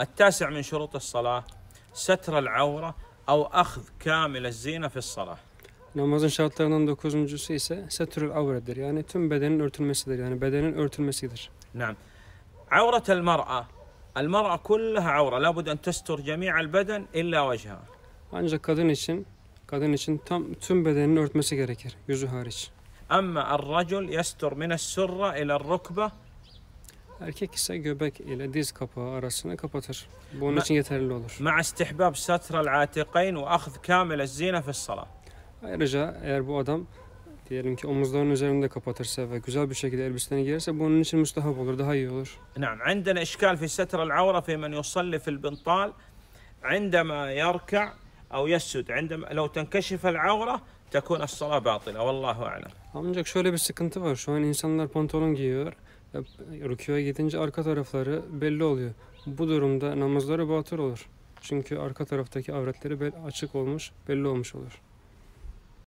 التاسع من شروط الصلاة ستر العورة أو أخذ كامل الzine في الصلاة. Namazın şartlarından dokuzuncusu ise setrül avredir. Yani tüm bedenin örtülmesidir. Yani bedenin örtülmesidir. نعم. عورة المرأة المرأة كلها عورة لابد أن تستر جميع البدن إلا وجهها. Ancak kadın için kadın için tam tüm bedenini örtmesi gerekir. Yüzü hariç. أما الرجل يستر من السرة إلى الركبة Erkek ise göbek ile diz kapağı arasını kapatır. Bunun için yeterli olur. مع استحباب ستر العاتقين وأخذ كامل الزينة في الصلاة. Ayrıca eğer bu adam diyelim ki omuzlarının üzerinde kapatırsa ve güzel bir şekilde elbisesini giyerse bunun için müstahap olur, daha iyi olur. نعم عندنا إشكال في ستر العورة في من يصلي في البنطال عندما يركع أو يسجد عندما لو تنكشف العورة تكون الصلاة باطلة والله أعلم. Ancak şöyle bir sıkıntı var. Şu an insanlar pantolon giyiyor. rüküye gidince arka tarafları belli oluyor. Bu durumda namazları batıl olur. Çünkü arka taraftaki avretleri açık olmuş, belli olmuş olur.